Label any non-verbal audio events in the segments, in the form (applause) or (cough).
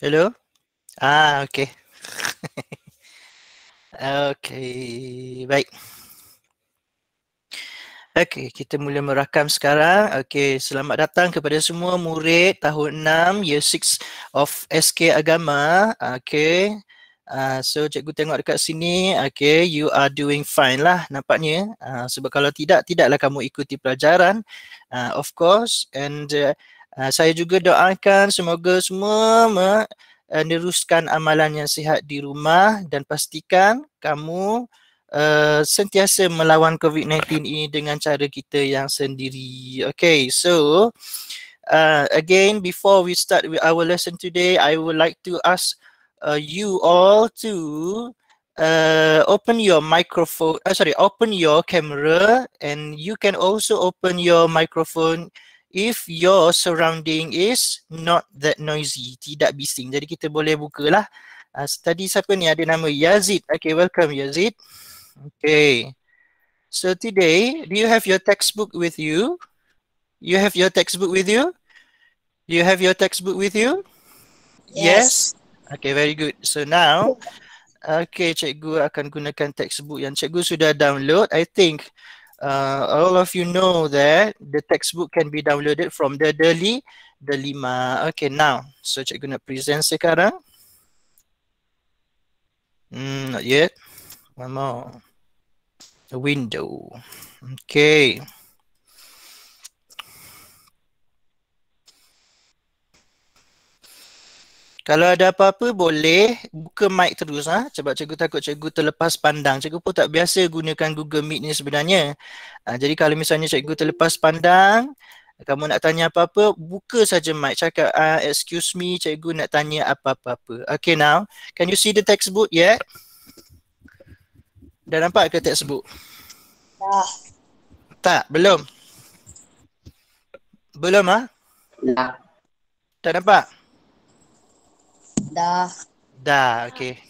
Hello? Ah, okay. (laughs) okay, bye. Okey, kita mula merakam sekarang. Okey, selamat datang kepada semua murid tahun 6, year 6 of SK Agama. Okey, uh, so cikgu tengok dekat sini. Okey, you are doing fine lah nampaknya. Uh, sebab kalau tidak, tidaklah kamu ikuti pelajaran. Uh, of course, and uh, uh, saya juga doakan semoga semua meneruskan amalan yang sihat di rumah dan pastikan kamu... Eh, sentiasa melawan COVID-19 ini dengan cara kita yang sendiri. Okay, so uh, again, before we start with our lesson today, I would like to ask uh, you all to uh, open your microphone, uh, sorry, open your camera and you can also open your microphone if your surrounding is not that noisy, tidak bising. Jadi kita boleh bukalah. Uh, tadi siapa ni ada nama Yazid. Okay, welcome Yazid. Okay. So today, do you have your textbook with you? You have your textbook with you? You have your textbook with you? Yes. yes? Okay, very good. So now, okay, cikgu akan gunakan textbook yang cikgu sudah download. I think uh, all of you know that the textbook can be downloaded from the Deli Delima. Okay, now, so cikgu nak present sekarang. Mm, not yet. One The window. Okay. Kalau ada apa-apa boleh buka mic terus ah ha? sebab cikgu takut cikgu terlepas pandang. Cikgu pun tak biasa gunakan Google Meet ni sebenarnya. Ha, jadi kalau misalnya cikgu terlepas pandang, kamu nak tanya apa-apa, buka saja mic. Cakap ah excuse me cikgu nak tanya apa-apa. Okay now, can you see the textbook yet? Yeah? Dah nampak ke textbook? Dah. Tak, belum. Belum ah? Ha? Dah. Tak nampak? Dah. Dah, okey.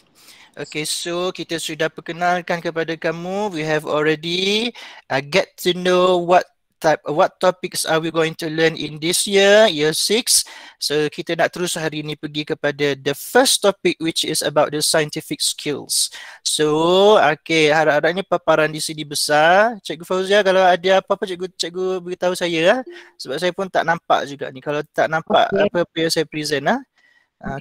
Okay, so kita sudah perkenalkan kepada kamu. We have already uh, get to know what type what topics are we going to learn in this year year 6 so kita nak terus hari ni pergi kepada the first topic which is about the scientific skills so okay harap-harapnya paparan di sini besar cikgu Fauzia kalau ada apa-apa cikgu cikgu beritahu saya lah. sebab saya pun tak nampak juga ni kalau tak nampak okay. apa-apa yang saya present ah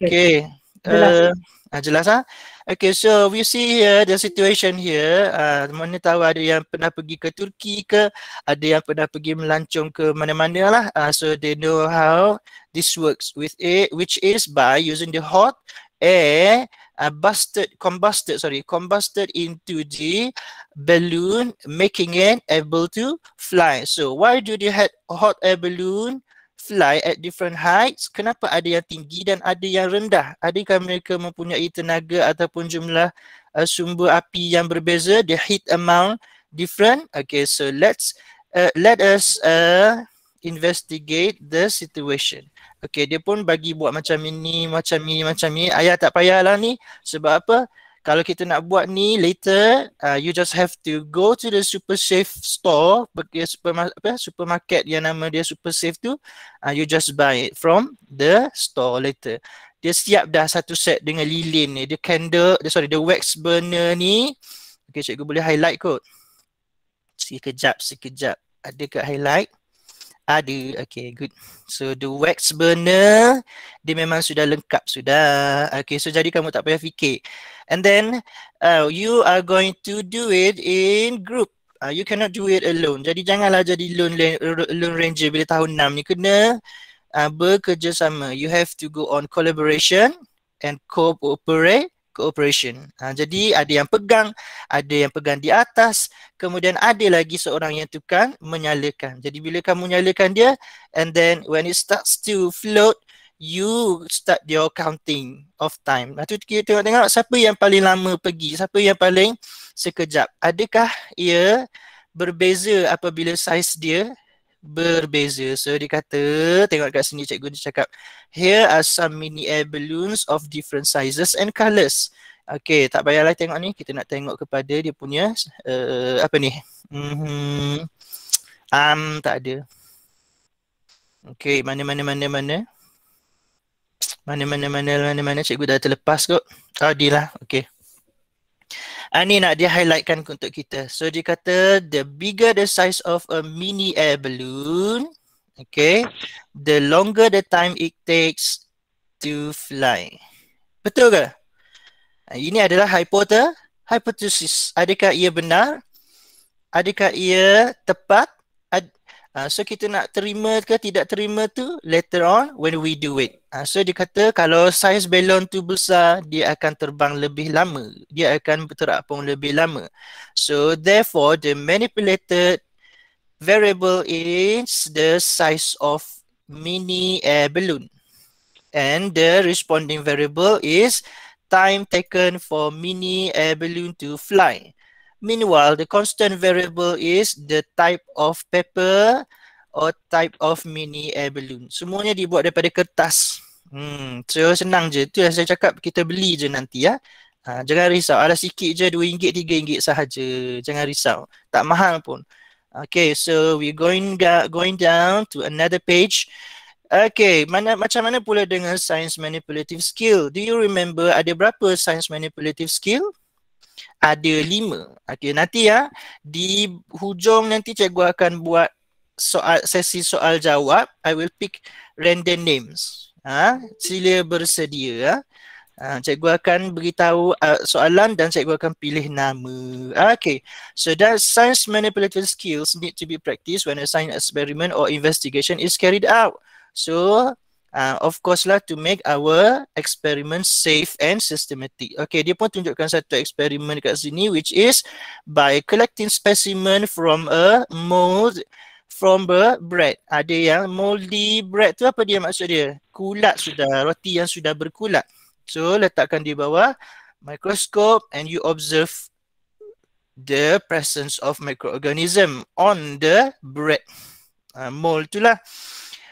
okay, okay. Jelas. Uh, jelas ha? Okay, so we see here the situation here. Uh, mana tahu ada yang pernah pergi ke Turki ke, ada yang pernah pergi melancong ke mana-mana lah. Uh, so they know how this works with it, which is by using the hot air uh, busted, combusted, sorry, combusted into the balloon, making it able to fly. So why do they had hot air balloon? fly at different heights, kenapa ada yang tinggi dan ada yang rendah? Adakah mereka mempunyai tenaga ataupun jumlah uh, sumber api yang berbeza? The heat amount different. Okay, so let's uh, let us uh, investigate the situation. Okay, dia pun bagi buat macam ini, macam ini, macam ini. Ayah tak payahlah ni. Sebab apa? kalau kita nak buat ni later uh, you just have to go to the super safe store pergi ya, super apa supermarket yang nama dia super safe tu uh, you just buy it from the store later dia siap dah satu set dengan lilin ni dia candle dia sorry the wax burner ni okey cikgu boleh highlight kot sekejap sekejap ada ke highlight ada. Okay, good. So the wax burner, dia memang sudah lengkap sudah. Okay, so jadi kamu tak payah fikir. And then uh, you are going to do it in group. Uh, you cannot do it alone. Jadi janganlah jadi lone, lone ranger bila tahun 6 ni. Kena uh, bekerjasama. You have to go on collaboration and cooperate cooperation. Ha, jadi ada yang pegang, ada yang pegang di atas, kemudian ada lagi seorang yang tukang menyalakan. Jadi bila kamu nyalakan dia and then when it starts to float, you start your counting of time. Lepas tu kita tengok-tengok siapa yang paling lama pergi, siapa yang paling sekejap. Adakah ia berbeza apabila saiz dia berbeza. So dia kata, tengok kat sini cikgu dia cakap, here are some mini air balloons of different sizes and colours. Okay, tak payahlah tengok ni. Kita nak tengok kepada dia punya, uh, apa ni? Mm-hmm. Um, tak ada. Okay, mana, mana, mana, mana. Mana, mana, mana, mana, mana. Cikgu dah terlepas kot. Tadi lah, okay. Ah, ni nak dia highlightkan untuk kita. So dia kata the bigger the size of a mini air balloon, okay, the longer the time it takes to fly. Betul ke? Ah, ini adalah hypothesis. Hypothesis. Adakah ia benar? Adakah ia tepat? Ad- Uh, so kita nak terima ke tidak terima tu later on when we do it. Uh, so dia kata kalau size balon tu besar dia akan terbang lebih lama. Dia akan berterapung lebih lama. So therefore the manipulated variable is the size of mini air balloon. And the responding variable is time taken for mini air balloon to fly. Meanwhile, the constant variable is the type of paper or type of mini air balloon. Semuanya dibuat daripada kertas. Hmm, so senang je. Itu yang saya cakap kita beli je nanti ya. Ha, jangan risau. Ada sikit je RM2, RM3 sahaja. Jangan risau. Tak mahal pun. Okay, so we going going down to another page. Okay, mana macam mana pula dengan science manipulative skill? Do you remember ada berapa science manipulative skill? ada lima. Okay nanti ya di hujung nanti cikgu akan buat soal sesi soal jawab. I will pick random names. Ha, sila bersedia ya. Ha, cikgu akan beritahu uh, soalan dan cikgu akan pilih nama. Okay, so that science manipulative skills need to be practiced when a science experiment or investigation is carried out. So, uh, of course lah to make our experiment safe and systematic. Okay, dia pun tunjukkan satu eksperimen kat sini which is by collecting specimen from a mold from the bread. Ada yang moldy bread tu apa dia maksud dia? Kulat sudah, roti yang sudah berkulat. So, letakkan di bawah microscope and you observe the presence of microorganism on the bread. Uh, mold tu lah.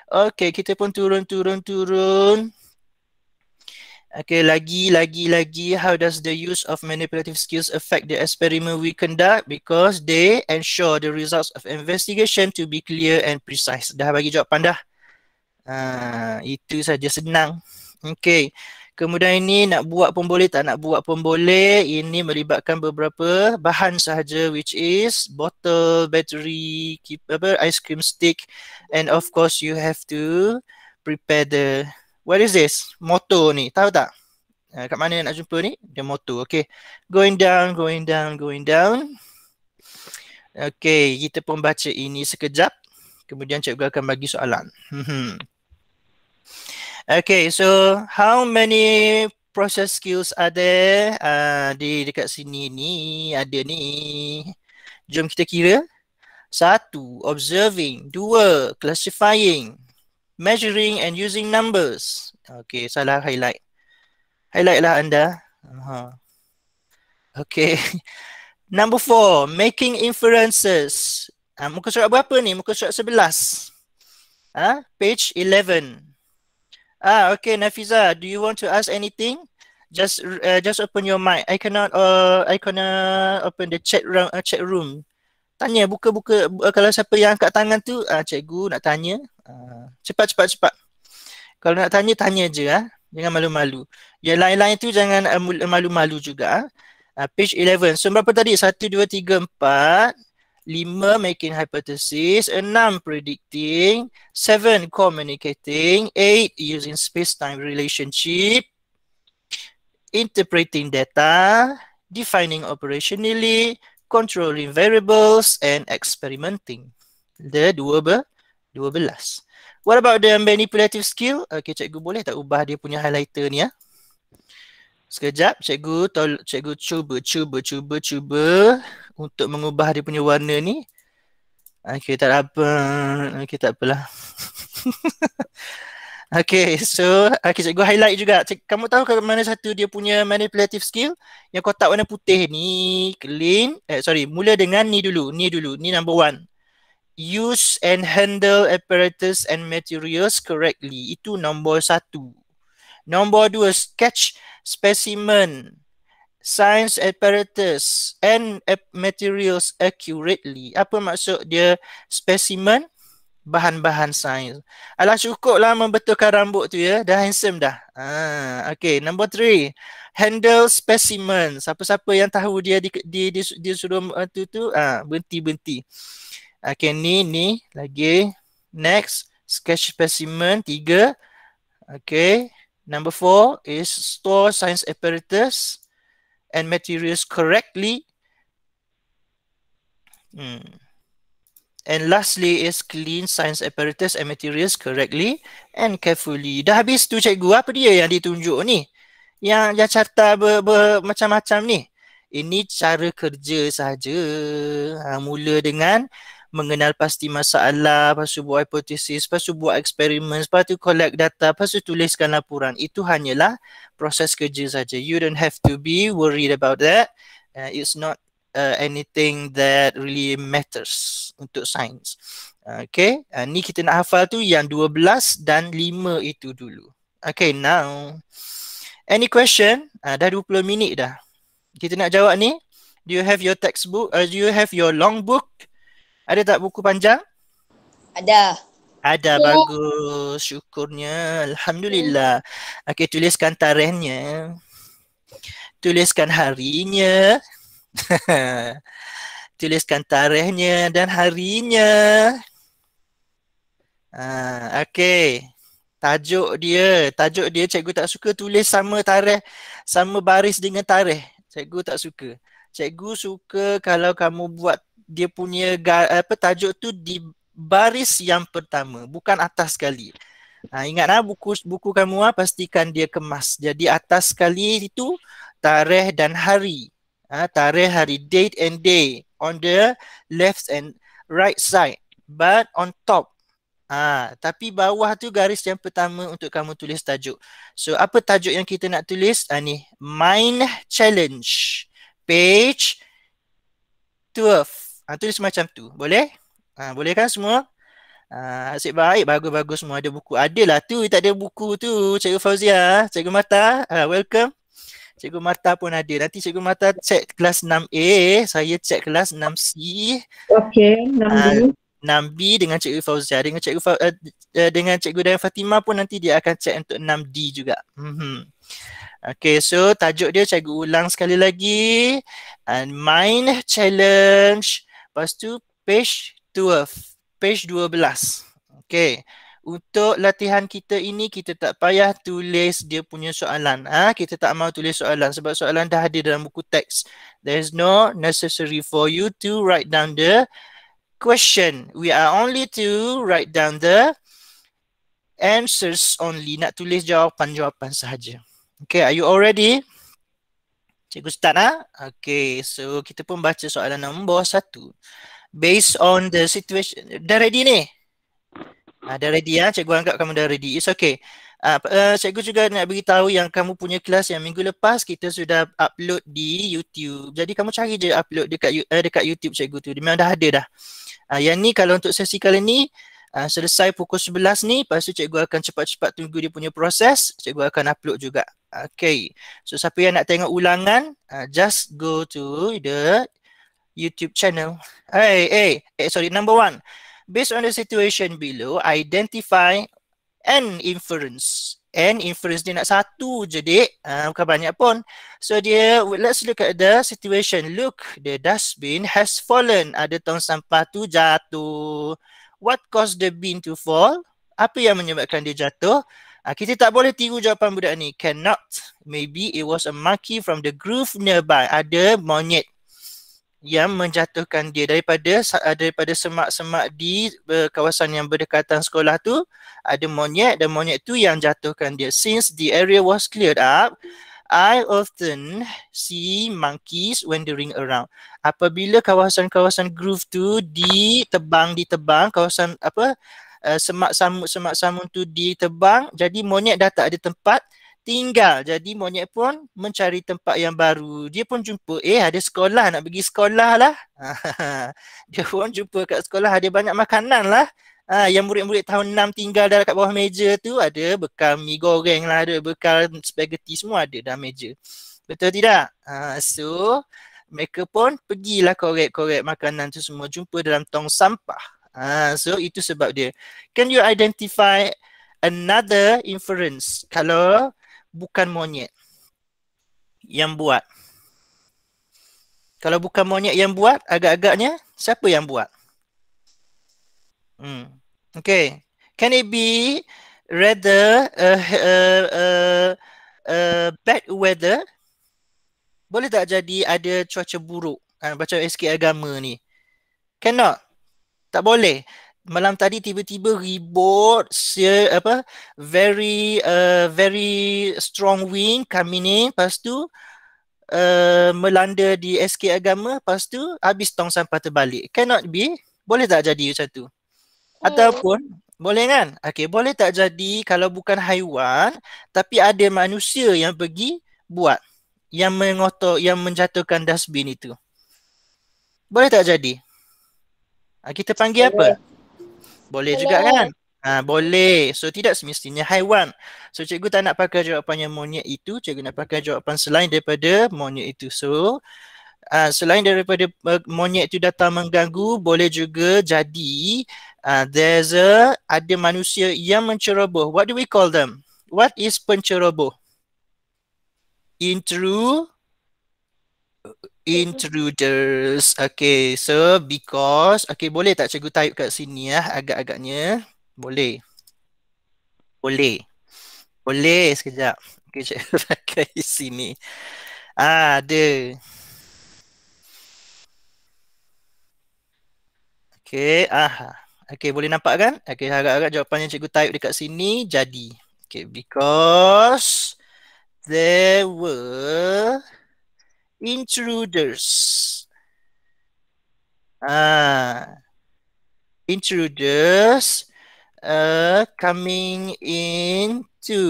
Okay, kita pun turun, turun, turun. Okay, lagi, lagi, lagi. How does the use of manipulative skills affect the experiment we conduct? Because they ensure the results of investigation to be clear and precise. Dah bagi jawapan dah. Uh, itu saja senang. Okay. Kemudian ini nak buat pun boleh tak nak buat pun boleh. Ini melibatkan beberapa bahan sahaja which is bottle, battery, keep, apa, ice cream stick and of course you have to prepare the what is this? Motor ni. Tahu tak? Uh, kat mana nak jumpa ni? The motor. Okay. Going down, going down, going down. Okay. Kita pun baca ini sekejap. Kemudian cikgu akan bagi soalan. Hmm, hmm. Okay, so how many process skills ada uh, di dekat sini ni? Ada ni. Jom kita kira. Satu, observing. Dua, classifying. Measuring and using numbers. Okay, salah highlight. Highlight lah anda. Uh-huh. Okay. (laughs) Number four, making inferences. Uh, muka surat berapa ni? Muka surat sebelas. Uh, page eleven. Ah, okay, Nafiza, do you want to ask anything? Just uh, just open your mic. I cannot uh, I cannot open the chat room. Uh, chat room. Tanya buka-buka uh, kalau siapa yang angkat tangan tu, ah uh, cikgu nak tanya. cepat-cepat ah, cepat. Kalau nak tanya tanya je Uh. Jangan malu-malu. Yang lain-lain tu jangan uh, malu-malu juga. Uh. Uh, page 11. So berapa tadi? 1 2 3 4 Lima, making hypothesis. Enam, predicting. Seven, communicating. Eight, using space-time relationship. Interpreting data. Defining operationally. Controlling variables. And experimenting. The dua, ber, dua belas. What about the manipulative skill? Okay, cikgu boleh tak ubah dia punya highlighter ni ya? Eh? Sekejap, cikgu tol, cikgu cuba, cuba, cuba, cuba untuk mengubah dia punya warna ni. Okay, tak apa. Okay, tak apalah. (laughs) okay, so okay, cikgu highlight juga. Cik, kamu tahu ke mana satu dia punya manipulative skill? Yang kotak warna putih ni, clean. Eh, sorry, mula dengan ni dulu. Ni dulu, ni number one. Use and handle apparatus and materials correctly. Itu number satu. Nombor dua, sketch specimen, science apparatus and materials accurately. Apa maksud dia specimen? bahan-bahan sains. Alah cukup lah membetulkan rambut tu ya. Dah handsome dah. Ah, ha, okay, number three. Handle specimen. Siapa-siapa yang tahu dia di, di, di, di suruh uh, tu tu, ah, berhenti-berhenti. Okay, ni, ni, lagi. Next, sketch specimen. Tiga. Okay, Number four is store science apparatus and materials correctly. Hmm. And lastly is clean science apparatus and materials correctly and carefully. Dah habis tu cikgu, apa dia yang ditunjuk ni? Yang yang carta ber, macam-macam ni? Ini cara kerja sahaja. Ha, mula dengan mengenal pasti masalah, lepas tu buat hipotesis, lepas tu buat eksperimen, lepas tu collect data, lepas tu tuliskan laporan. Itu hanyalah proses kerja saja. You don't have to be worried about that. Uh, it's not uh, anything that really matters untuk sains. Okay, uh, ni kita nak hafal tu yang 12 dan 5 itu dulu. Okay, now. Any question? Uh, dah 20 minit dah. Kita nak jawab ni. Do you have your textbook? Uh, do you have your long book? Ada tak buku panjang? Ada. Ada okay. bagus. Syukurnya. Alhamdulillah. Hmm. Okey, tuliskan tarikhnya. Tuliskan harinya. (laughs) tuliskan tarikhnya dan harinya. Ah, okey. Tajuk dia, tajuk dia cikgu tak suka tulis sama tarikh sama baris dengan tarikh. Cikgu tak suka. Cikgu suka kalau kamu buat dia punya apa tajuk tu di baris yang pertama bukan atas sekali. Ha, ingatlah buku buku kamu ah pastikan dia kemas. Jadi atas sekali itu tarikh dan hari. Ha, tarikh hari date and day on the left and right side but on top. ha, tapi bawah tu garis yang pertama untuk kamu tulis tajuk. So apa tajuk yang kita nak tulis? Ha, ni mind challenge page 12. Ha, ah, tulis macam tu. Boleh? Ha, boleh kan semua? Ha, asyik baik, bagus-bagus semua. Ada buku. ada lah tu, tak ada buku tu. Cikgu Fauzia, Cikgu Mata, ha, welcome. Cikgu Mata pun ada. Nanti Cikgu Mata cek kelas 6A, saya cek kelas 6C. Okey, 6B. Ha, 6B dengan Cikgu Fauzia dengan Cikgu Fa, eh, eh, dengan Cikgu Dayang Fatima pun nanti dia akan cek untuk 6D juga. Mhm. Okay, so tajuk dia cikgu ulang sekali lagi. And mind challenge. Lepas tu page 12, page 12. Okay, Untuk latihan kita ini kita tak payah tulis dia punya soalan. Ah ha? kita tak mau tulis soalan sebab soalan dah ada dalam buku teks. There is no necessary for you to write down the question. We are only to write down the answers only. Nak tulis jawapan-jawapan sahaja. Okay, are you all ready? Cikgu start lah. Okay, so kita pun baca soalan nombor satu. Based on the situation. Dah ready ni? Uh, dah ready lah. Cikgu anggap kamu dah ready. It's okay. Uh, uh, cikgu juga nak beritahu yang kamu punya kelas yang minggu lepas kita sudah upload di YouTube. Jadi kamu cari je upload dekat, uh, dekat YouTube cikgu tu. Memang dah ada dah. Uh, yang ni kalau untuk sesi kali ni, Uh, selesai pukul 11 ni, lepas tu cikgu akan cepat-cepat tunggu dia punya proses, cikgu akan upload juga. Okay, so siapa yang nak tengok ulangan, uh, just go to the YouTube channel. Hey, hey, hey, eh, sorry, number one. Based on the situation below, identify an inference. An inference dia nak satu je, dek. Uh, ah, bukan banyak pun. So dia, let's look at the situation. Look, the dustbin has fallen. Ada tong sampah tu jatuh what caused the bean to fall? Apa yang menyebabkan dia jatuh? Uh, kita tak boleh tiru jawapan budak ni. Cannot. Maybe it was a monkey from the groove nearby. Ada monyet yang menjatuhkan dia daripada ah, daripada semak-semak di uh, kawasan yang berdekatan sekolah tu ada monyet dan monyet tu yang jatuhkan dia since the area was cleared up I often see monkeys wandering around. Apabila kawasan-kawasan groove tu ditebang, ditebang, kawasan apa uh, semak samut semak samut tu ditebang, jadi monyet dah tak ada tempat tinggal. Jadi monyet pun mencari tempat yang baru. Dia pun jumpa, eh ada sekolah nak pergi sekolah lah. (laughs) Dia pun jumpa kat sekolah ada banyak makanan lah ha, yang murid-murid tahun 6 tinggal dah kat bawah meja tu ada bekal mi goreng lah ada bekal spaghetti semua ada dalam meja. Betul tidak? Ha, so mereka pun pergilah korek-korek makanan tu semua jumpa dalam tong sampah. Ha, so itu sebab dia. Can you identify another inference kalau bukan monyet yang buat? Kalau bukan monyet yang buat, agak-agaknya siapa yang buat? Hmm. Okay, can it be rather a uh, uh, uh, uh, bad weather? Boleh tak jadi ada cuaca buruk? Kan? Macam SK agama ni. Cannot. Tak boleh. Malam tadi tiba-tiba ribut apa very uh, very strong wind coming in lepas tu uh, melanda di SK agama lepas tu habis tong sampah terbalik. Cannot be. Boleh tak jadi macam tu? Ataupun oh. boleh kan? Okey, boleh tak jadi kalau bukan haiwan tapi ada manusia yang pergi buat yang mengotor yang menjatuhkan dasbin itu. Boleh tak jadi? Ah, kita panggil apa? Boleh juga kan? Ha, boleh. So tidak semestinya haiwan. So cikgu tak nak pakai jawapan yang monyet itu, cikgu nak pakai jawapan selain daripada monyet itu. So Uh, selain daripada eh, monyet itu datang mengganggu, boleh juga jadi uh, there's a ada manusia yang menceroboh. What do we call them? What is penceroboh? Intru intruders. Okay, so because okay boleh tak cikgu type kat sini ya agak-agaknya? Boleh. Boleh. Boleh sekejap. Okay, cikgu (laughs) pakai sini. Ah, ada. Okay, aha. Okay, boleh nampak kan? Okay, harap-harap jawapan yang cikgu type dekat sini jadi. Okay, because there were intruders. Ah, intruders uh, coming into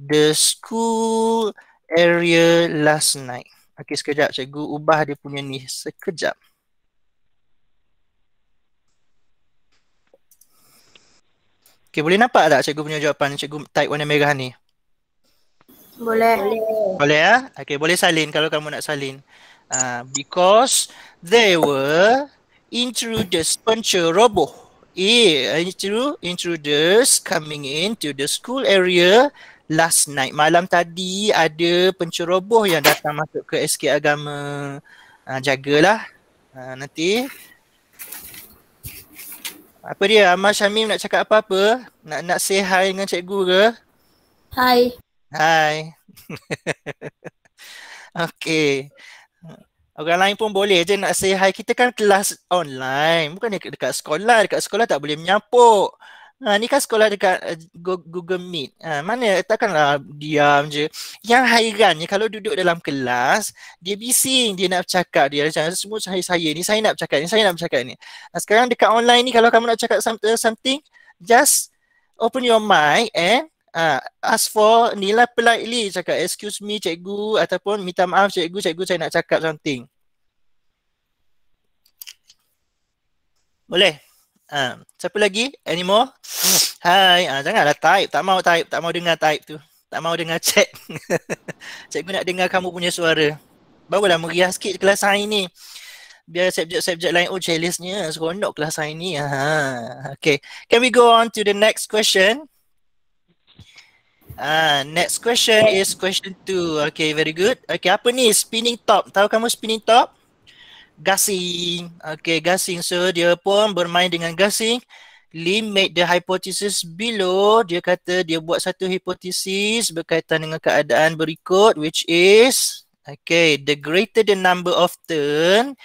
the school area last night. Okay, sekejap cikgu ubah dia punya ni. Sekejap. Okay boleh nampak tak cikgu punya jawapan cikgu type warna merah ni? Boleh. Boleh ya? okay boleh salin kalau kamu nak salin. Uh, because they were intruders, puncher, roboh. Eh, intruders coming into the school area last night. Malam tadi ada penceroboh yang datang masuk ke SK Agama. Uh, jagalah. Uh, nanti apa dia? Amal Syamim nak cakap apa-apa? Nak nak say hi dengan cikgu ke? Hi. Hai. (laughs) Okey. Orang lain pun boleh je nak say hi. Kita kan kelas online. Bukan dekat sekolah. Dekat sekolah tak boleh menyapuk. Ha, ni kan sekolah dekat eh, Google Meet. Ha, mana takkanlah diam je. Yang hairannya kalau duduk dalam kelas, dia bising, dia nak cakap Dia macam semua saya, saya ni, saya nak cakap ni, saya nak cakap ni. Ha, sekarang dekat online ni kalau kamu nak cakap eh, something, just open your mic and Uh, ask for nilai politely cakap excuse me cikgu ataupun minta maaf cikgu cikgu saya nak cakap something boleh Ha, siapa lagi? Any more? Hai, ha, janganlah type. Tak mau type. Tak mau dengar type tu. Tak mau dengar chat. (laughs) Cikgu nak dengar kamu punya suara. Barulah meriah sikit kelas hari ni. Biar subjek-subjek lain, oh jealousnya. nya Seronok kelas saya ni. Ha, okay. Can we go on to the next question? Ah, uh, next question is question two. Okay, very good. Okay, apa ni spinning top? Tahu kamu spinning top? gasing. Okay, gasing. So, dia pun bermain dengan gasing. Limit the hypothesis below. Dia kata dia buat satu hipotesis berkaitan dengan keadaan berikut which is okay, the greater the number of turn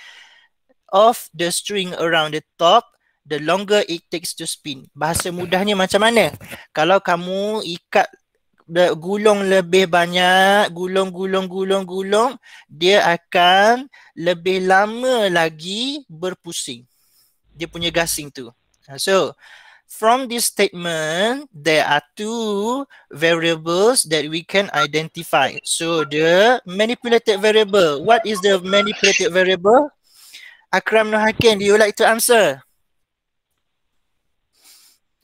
of the string around the top, the longer it takes to spin. Bahasa mudahnya macam mana? Kalau kamu ikat gulung lebih banyak, gulung, gulung, gulung, gulung, dia akan lebih lama lagi berpusing. Dia punya gasing tu. Ha, so, from this statement, there are two variables that we can identify. So, the manipulated variable. What is the manipulated variable? Akram Nur Hakim, do you like to answer?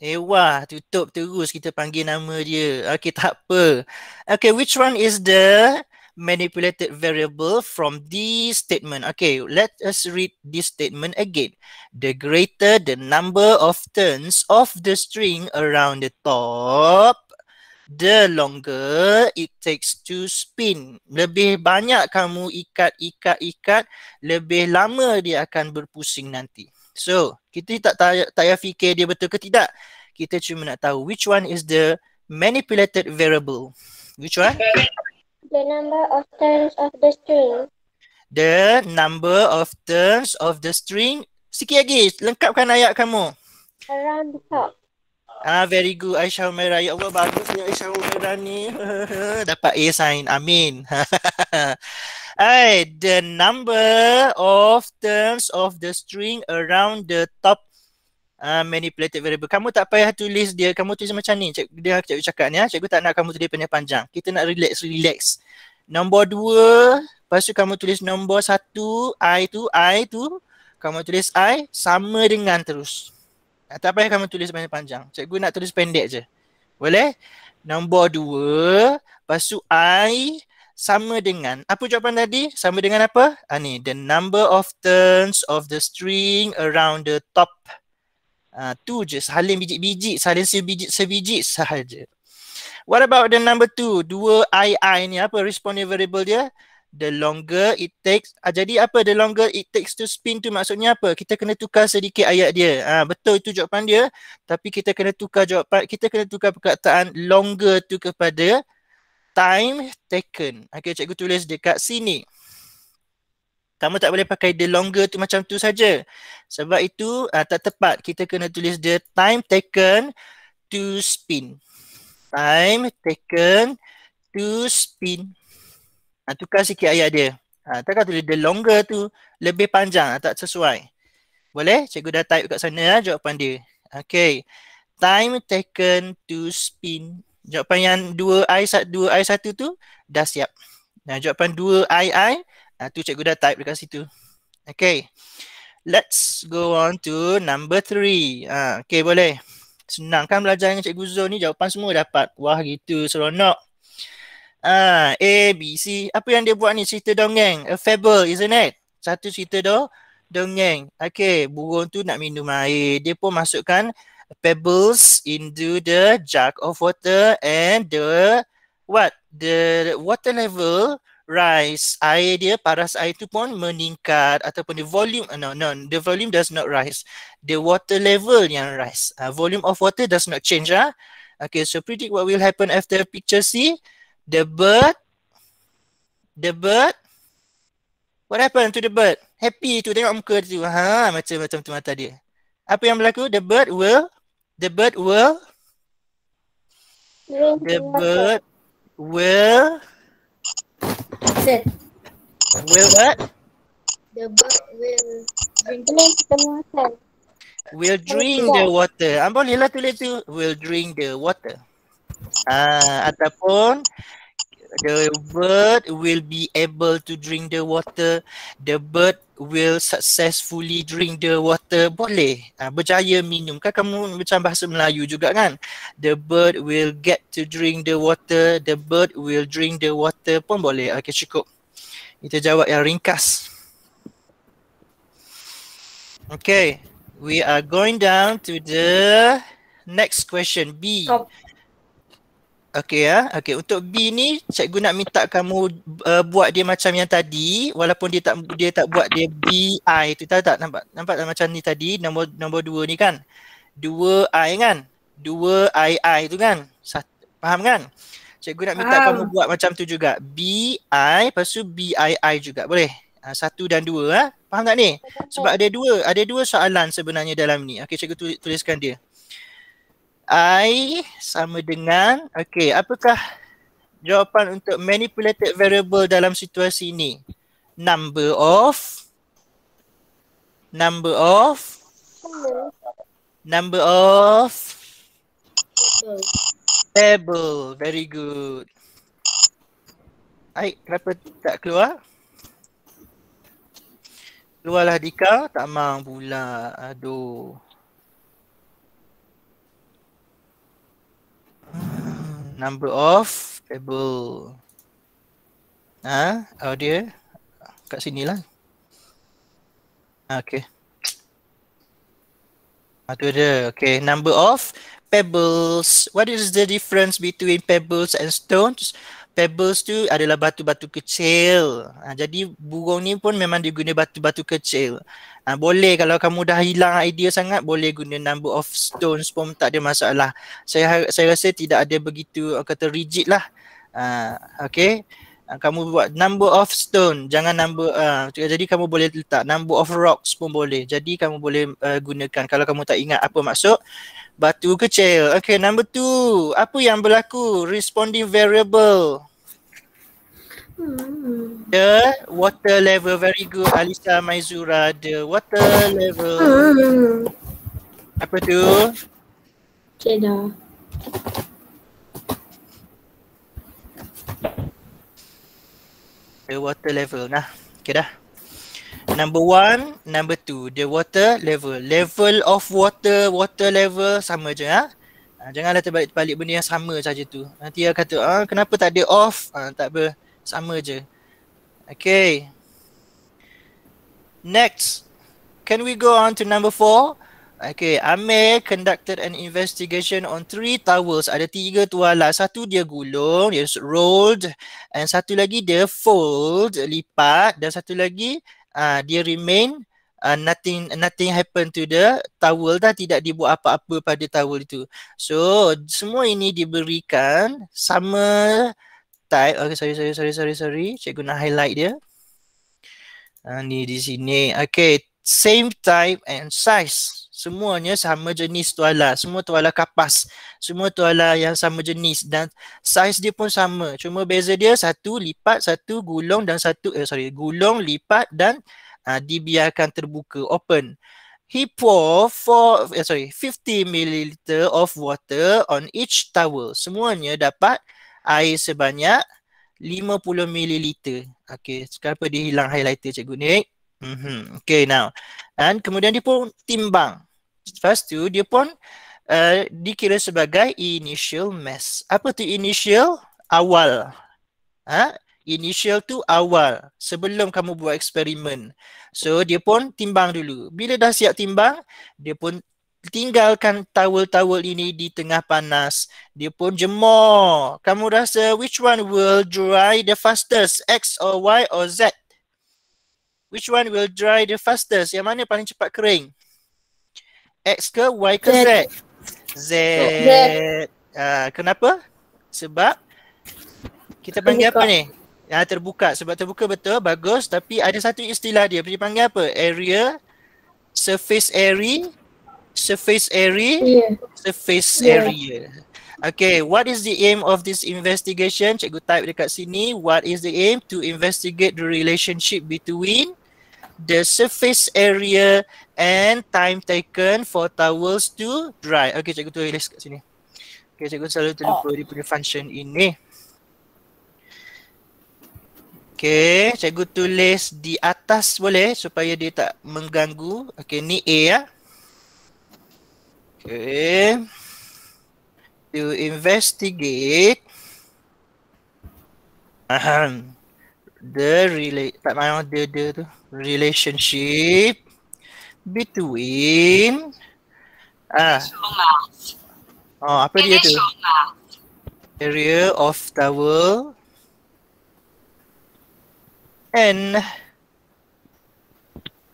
Eh tutup terus kita panggil nama dia. Okay tak apa. Okay which one is the manipulated variable from this statement? Okay let us read this statement again. The greater the number of turns of the string around the top the longer it takes to spin. Lebih banyak kamu ikat-ikat-ikat, lebih lama dia akan berpusing nanti. So, kita tak tanya-tanya fikir dia betul ke tidak. Kita cuma nak tahu which one is the manipulated variable. Which one? The number of turns of the string. The number of turns of the string. Sikit lagi, lengkapkan ayat kamu. Around the top. Ah, very good Aisyah Humairah. Ya Allah, bagus ya Aisyah Humairah ni. (laughs) Dapat A sign. Amin. (laughs) Hai, the number of terms of the string around the top uh, manipulated variable. Kamu tak payah tulis dia. Kamu tulis macam ni. Cik, dia cikgu cakap ni. Ya. Cikgu tak nak kamu tulis panjang, panjang. Kita nak relax, relax. Nombor dua. Lepas tu kamu tulis nombor satu. I tu, I tu. Kamu tulis I sama dengan terus. Apa yang kamu tulis panjang-panjang. Cikgu nak tulis pendek je. Boleh? Nombor dua. Lepas tu I sama dengan. Apa jawapan tadi? Sama dengan apa? Ha, ni. The number of turns of the string around the top. Ha, tu je. Saling biji-biji. Saling sebiji-sebiji sahaja. What about the number two? Dua i i ni apa? Responding variable dia the longer it takes ah, jadi apa the longer it takes to spin tu maksudnya apa kita kena tukar sedikit ayat dia ah, betul itu jawapan dia tapi kita kena tukar jawapan kita kena tukar perkataan longer tu kepada time taken ah, okey cikgu tulis dekat sini kamu tak boleh pakai the longer tu macam tu saja sebab itu ah, tak tepat kita kena tulis the time taken to spin time taken to spin ha, tukar sikit ayat dia. Ha, takkan tulis the longer tu lebih panjang ha, tak sesuai. Boleh? Cikgu dah type kat sana ha, jawapan dia. Okay. Time taken to spin. Jawapan yang 2i 2i 1 tu dah siap. Nah, ha, jawapan dua i i ha, tu cikgu dah type dekat situ. Okay. Let's go on to number three. Ha, okay boleh. Senang kan belajar dengan Cikgu Zul ni jawapan semua dapat. Wah gitu seronok. Ah, uh, A, B, C. Apa yang dia buat ni? Cerita dongeng. A fable, isn't it? Satu cerita do, dongeng. Okay, burung tu nak minum air. Dia pun masukkan pebbles into the jug of water and the what? The water level rise. Air dia, paras air tu pun meningkat ataupun the volume, no, no, the volume does not rise. The water level yang rise. Uh, volume of water does not change, ah. Okay, so predict what will happen after picture C. The bird. The bird. What happened to the bird? Happy tu tengok muka tu. Ha macam macam tu mata dia. Apa yang berlaku? The bird will the bird will the bird will will what? The bird will drink the water. Will drink the water. Ambil lah tulis tu. Will drink the water uh, ataupun the bird will be able to drink the water the bird will successfully drink the water boleh uh, berjaya minum kan kamu macam bahasa Melayu juga kan the bird will get to drink the water the bird will drink the water pun boleh okey cukup kita jawab yang ringkas Okay, we are going down to the next question b Stop. Okey ya. Okey untuk B ni cikgu nak minta kamu uh, buat dia macam yang tadi walaupun dia tak dia tak buat dia B I itu tahu tak nampak nampak macam ni tadi nombor nombor 2 ni kan. 2 I kan? 2 I I tu kan? Sat, faham kan? Cikgu nak minta um. kamu buat macam tu juga. B I lepas tu B I I juga boleh. Ha, satu dan dua ha? Faham tak ni? Sebab ada dua, ada dua soalan sebenarnya dalam ni. Okey cikgu tuliskan dia. I sama dengan okey apakah jawapan untuk manipulated variable dalam situasi ini number of number of number of table very good Aik, kenapa tak keluar? Keluarlah Dika, tak mahu pula. Aduh. Number of table. Ah, ha? oh dia kat sinilah. Lah. Okey. Ah, tu dia. Okay. Number of pebbles. What is the difference between pebbles and stones? pebbles tu adalah batu-batu kecil. Ha, jadi burung ni pun memang dia guna batu-batu kecil. Ha, boleh kalau kamu dah hilang idea sangat boleh guna number of stones pun tak ada masalah. Saya saya rasa tidak ada begitu kata rigid lah. Ha, okay. Ah, kamu buat number of stone jangan number uh, jadi kamu boleh letak number of rocks pun boleh jadi kamu boleh uh, gunakan kalau kamu tak ingat apa maksud batu kecil okay number two apa yang berlaku responding variable The water level very good Alisa Maizura the water level hmm. apa tu? Okay dah. the water level nah okay dah number one number two the water level level of water water level sama je ha? ha janganlah terbalik balik benda yang sama saja tu nanti dia kata ah ha, kenapa tak ada off ha, tak apa sama je okay next can we go on to number four Okay, Amir conducted an investigation on three towels. Ada tiga tuala. Satu dia gulung, dia rolled. And satu lagi dia fold, lipat. Dan satu lagi uh, dia remain. Uh, nothing nothing happened to the towel dah tidak dibuat apa-apa pada towel itu. So semua ini diberikan sama type. Okay, sorry, sorry, sorry, sorry, sorry. Cikgu nak highlight dia. Uh, ni di sini. Okay, same type and size semuanya sama jenis tuala semua tuala kapas semua tuala yang sama jenis dan saiz dia pun sama cuma beza dia satu lipat satu gulung dan satu eh sorry gulung lipat dan uh, dibiarkan terbuka open he pour for eh, sorry 50 ml of water on each towel semuanya dapat air sebanyak 50 ml okey sekarang apa dia hilang highlighter cikgu ni mm hmm okey now dan kemudian dia pun timbang Lepas tu dia pun uh, dikira sebagai initial mass. Apa tu initial? Awal. Ha? Initial tu awal sebelum kamu buat eksperimen. So dia pun timbang dulu. Bila dah siap timbang, dia pun tinggalkan tawul-tawul ini di tengah panas. Dia pun jemur. Kamu rasa which one will dry the fastest? X or Y or Z? Which one will dry the fastest? Yang mana paling cepat kering? X ke Y ke Z? Z. Z. Z. Uh, ah, kenapa? Sebab kita panggil terbuka. apa ni? Ya terbuka. Sebab terbuka betul, bagus. Tapi ada satu istilah dia. Dia panggil apa? Area, surface area, surface area, yeah. surface yeah. area. Okay, what is the aim of this investigation? Cikgu type dekat sini. What is the aim? To investigate the relationship between the surface area and time taken for towels to dry. Okay, cikgu tu list kat sini. Okay, cikgu selalu terlupa oh. dia punya function ini. Okay, cikgu tulis di atas boleh supaya dia tak mengganggu. Okay, ni A ya. Okay. To investigate. Aham the relate tak mana dia dia tu relationship between ah uh, oh apa dia tu lah. area of towel and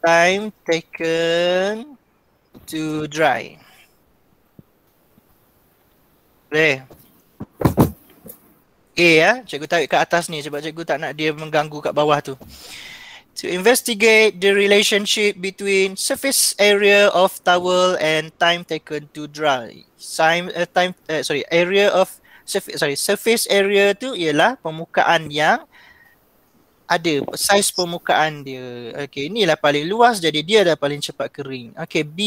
time taken to dry. Okay. A ya. Cikgu tarik kat atas ni sebab cikgu tak nak dia mengganggu kat bawah tu. To investigate the relationship between surface area of towel and time taken to dry. Time, uh, time uh, sorry, area of surface, sorry, surface area tu ialah permukaan yang ada saiz permukaan dia. Okey, inilah paling luas jadi dia dah paling cepat kering. Okey, B.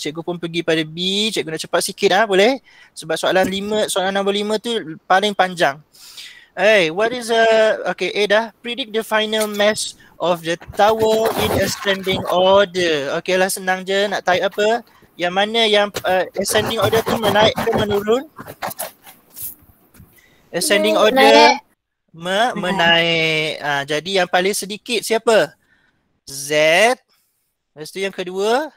Cikgu pun pergi pada B. Cikgu nak cepat sikit ah, ha? boleh? Sebab soalan 5, soalan nombor 5 tu paling panjang. Hey, what is a uh, Okey, A dah predict the final mass of the tower in ascending order. Okey lah senang je nak tarik apa? Yang mana yang uh, ascending order tu menaik ke menurun? Ascending order naik me- menaik. Ha, ah, jadi yang paling sedikit siapa? Z. Lepas tu yang kedua.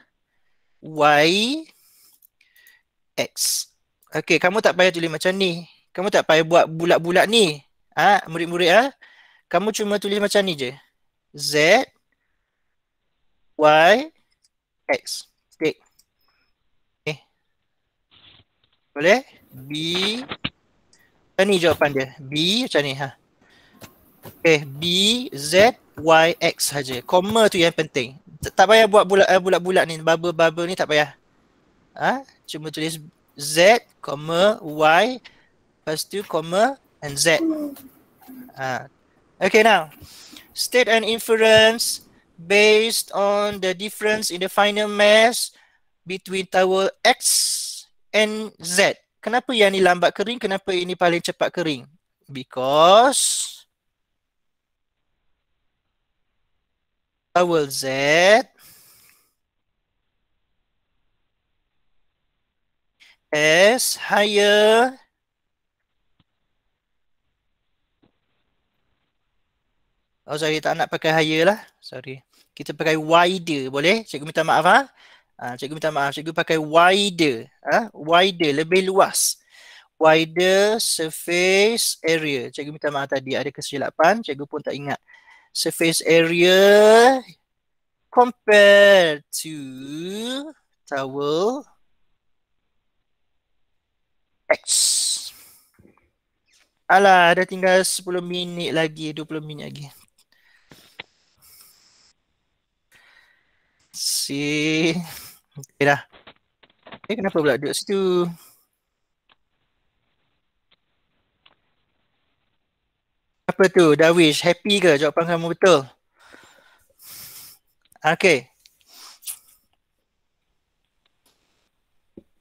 Y. X. Okey, kamu tak payah tulis macam ni. Kamu tak payah buat bulat-bulat ni. Ha, murid-murid ah. Ha? Kamu cuma tulis macam ni je. Z. Y. X. Okey. Okay. Eh. Boleh? B. Macam ni jawapan dia. B macam ni. Ha. Okay, eh, B, Z, Y, X saja. koma tu yang penting. Tak payah buat eh, bulat-bulat ni, bubble-bubble ni tak payah. Ha? Cuma tulis Z, koma, Y, lepas tu comma and Z. Ha. Okay now, state and inference based on the difference in the final mass between towel X and Z. Kenapa yang ni lambat kering, kenapa ini paling cepat kering? Because vowel Z. S higher Oh sorry tak nak pakai higher lah Sorry Kita pakai wider boleh Cikgu minta maaf ha? ha cikgu minta maaf Cikgu pakai wider ha? Wider lebih luas Wider surface area Cikgu minta maaf tadi ada kesilapan Cikgu pun tak ingat surface area compared to towel X. Alah, ada tinggal 10 minit lagi, 20 minit lagi. Si, Okay dah. Eh, kenapa pula duduk situ? apa tu Darwish happy ke jawapan kamu betul Okay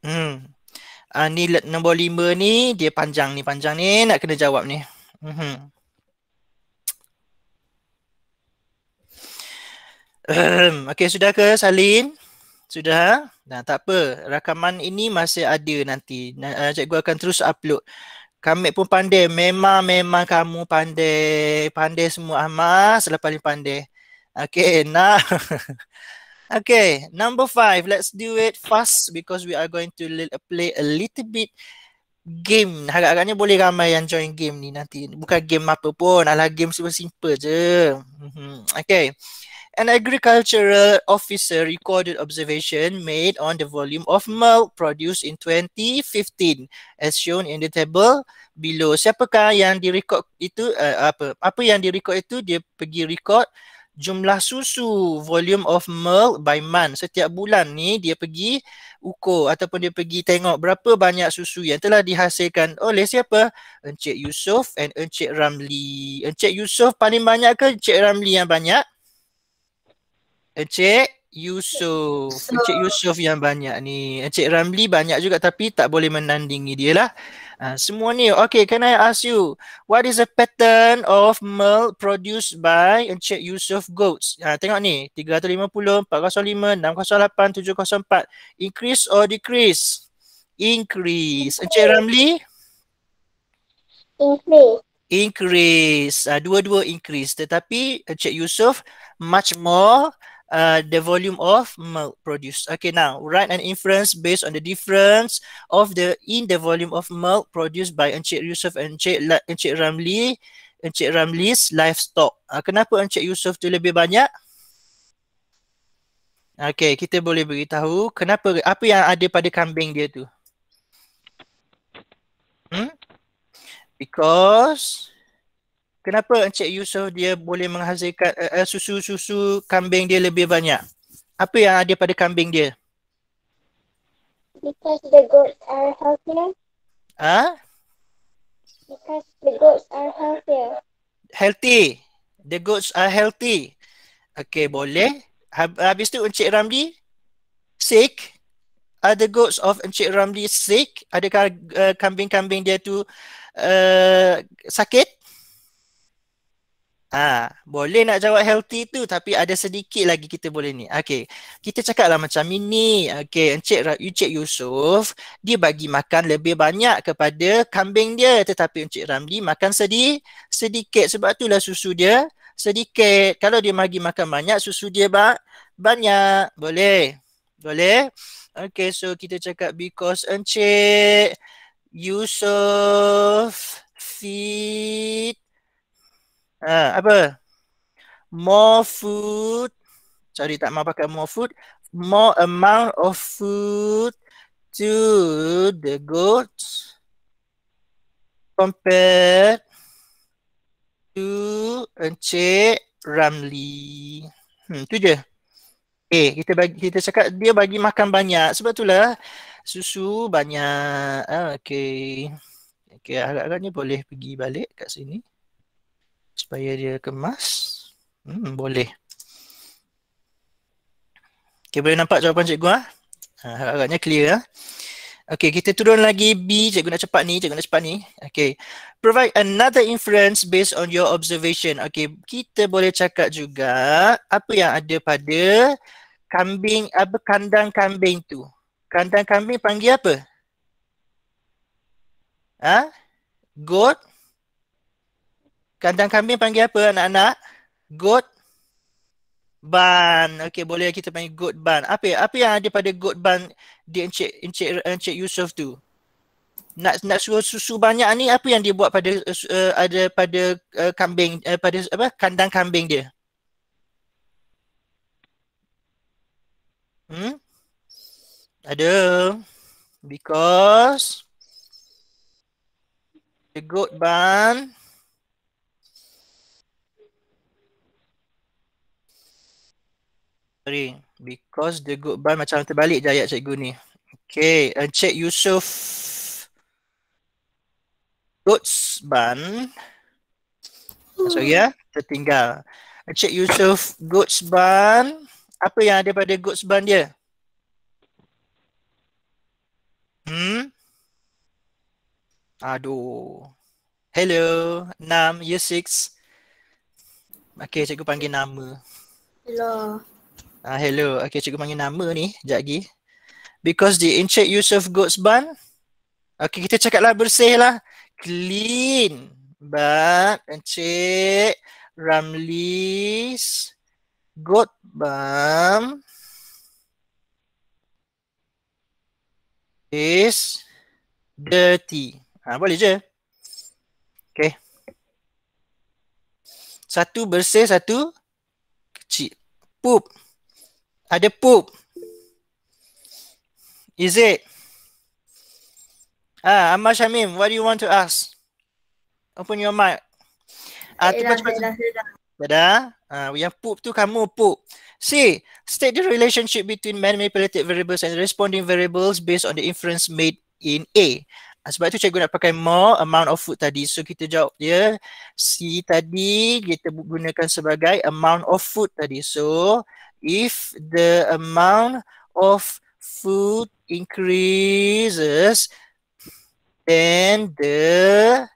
Hmm uh, Ni nombor lima ni Dia panjang ni panjang ni Nak kena jawab ni mm-hmm. um, Okay sudah ke Salin Sudah ha? Nah, tak apa, rakaman ini masih ada nanti uh, Cikgu akan terus upload kami pun pandai. Memang memang kamu pandai. Pandai semua Ahmad. Selepas lah paling pandai. Okay, nah. (laughs) okay, number five. Let's do it fast because we are going to play a little bit game. Harap-harapnya boleh ramai yang join game ni nanti. Bukan game apa pun. Alah game super simple je. Mhm. Okay an agricultural officer recorded observation made on the volume of milk produced in 2015 as shown in the table below siapakah yang direkod itu uh, apa apa yang direkod itu dia pergi record jumlah susu volume of milk by month setiap bulan ni dia pergi ukur ataupun dia pergi tengok berapa banyak susu yang telah dihasilkan oleh siapa Encik Yusof and Encik Ramli Encik Yusof paling banyak ke Encik Ramli yang banyak Encik Yusuf. So, Encik Yusuf yang banyak ni. Encik Ramli banyak juga tapi tak boleh menandingi dia lah. Uh, semua ni. Okay, can I ask you, what is the pattern of milk produced by Encik Yusuf Goats? Uh, tengok ni, 350, 405, 608, 704. Increase or decrease? Increase. Encik Ramli? Increase. Increase. Uh, dua-dua increase. Tetapi Encik Yusuf much more uh, the volume of milk produced. Okay, now write an inference based on the difference of the in the volume of milk produced by Encik Yusof and Encik, Encik Ramli, Encik Ramli's livestock. Uh, kenapa Encik Yusof tu lebih banyak? Okay, kita boleh beritahu kenapa apa yang ada pada kambing dia tu? Hmm? Because kenapa Encik Yusof dia boleh menghasilkan uh, susu-susu kambing dia lebih banyak? Apa yang ada pada kambing dia? Because the goats are healthier. Ah? Ha? Huh? Because the goats are healthier. Healthy. The goats are healthy. Okay, boleh. Habis tu Encik Ramli sick. Are the goats of Encik Ramli sick? Adakah uh, kambing-kambing dia tu uh, sakit? Ah, boleh nak jawab healthy tu tapi ada sedikit lagi kita boleh ni. Okey. Kita cakaplah macam ini. Okey, Encik Encik Yusuf dia bagi makan lebih banyak kepada kambing dia tetapi Encik Ramli makan sedih sedikit sebab itulah susu dia sedikit. Kalau dia bagi makan banyak susu dia ba- banyak. Boleh. Boleh. Okey, so kita cakap because Encik Yusuf feed Uh, apa? More food. Sorry tak mau pakai more food. More amount of food to the goats compared to Encik Ramli. Hmm, tu je. Okay, eh, kita bagi, kita cakap dia bagi makan banyak. Sebab itulah susu banyak. Ah, okay. Okay, agak-agaknya boleh pergi balik kat sini supaya dia kemas hmm, boleh Okay, boleh nampak jawapan cikgu ah ha? ha, harap-harapnya clear ah ha? okey kita turun lagi b cikgu nak cepat ni cikgu nak cepat ni okay provide another inference based on your observation okay kita boleh cakap juga apa yang ada pada kambing apa kandang kambing tu kandang kambing panggil apa ah ha? goat Kandang kambing panggil apa anak-anak? Goat ban. Okey, boleh kita panggil goat ban. Apa apa yang ada pada goat ban di Encik Encik Encik Yusof tu? Nak nak suruh susu banyak ni apa yang dia buat pada uh, ada pada uh, kambing uh, pada apa kandang kambing dia? Hmm? Ada. Because the goat ban Sorry, because the good bye macam terbalik je ayat cikgu ni. Okay, Encik Yusuf Goods Ban. So ya, tertinggal. Encik Yusuf Goods Apa yang ada pada Goods dia? Hmm? Aduh. Hello, Nam, year six. Okay, cikgu panggil nama. Hello. Ah, hello. Okay, cikgu panggil nama ni. Sekejap lagi. Because the ancient use of goat's bun. Okay, kita cakaplah bersih lah. Clean. But Encik Ramli's goat bum is dirty. Ah boleh je. Okay. Satu bersih, satu kecil. Poop ada poop. Is it? Ah, Ahmad Shamim, what do you want to ask? Open your mic. Ah, uh, eh, tiba-tiba. Ah, uh, we have poop tu kamu poop. See, state the relationship between manipulated variables and responding variables based on the inference made in A. Ah, sebab tu cikgu nak pakai more amount of food tadi. So kita jawab dia C tadi kita gunakan sebagai amount of food tadi. So if the amount of food increases, then the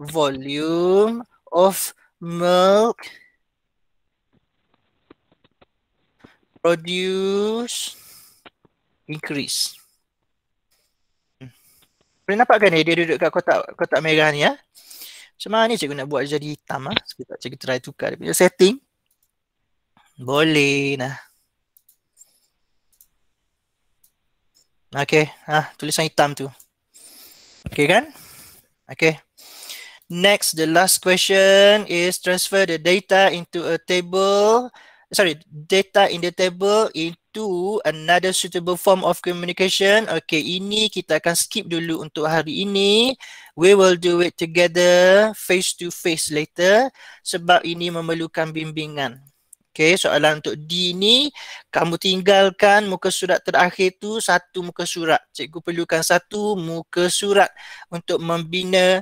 volume of milk produce increase. Hmm. Boleh nampak kan dia duduk kat kotak, kotak merah ni ya. Macam mana ni cikgu nak buat jadi hitam ah? Ha? Cikgu cikgu try tukar dia punya setting. Boleh nah. Okey, ah tulisan hitam tu. Okey kan? Okey. Next the last question is transfer the data into a table sorry, data in the table into another suitable form of communication. Okey, ini kita akan skip dulu untuk hari ini. We will do it together face to face later sebab ini memerlukan bimbingan. Okay, soalan untuk D ni, kamu tinggalkan muka surat terakhir tu satu muka surat. Cikgu perlukan satu muka surat untuk membina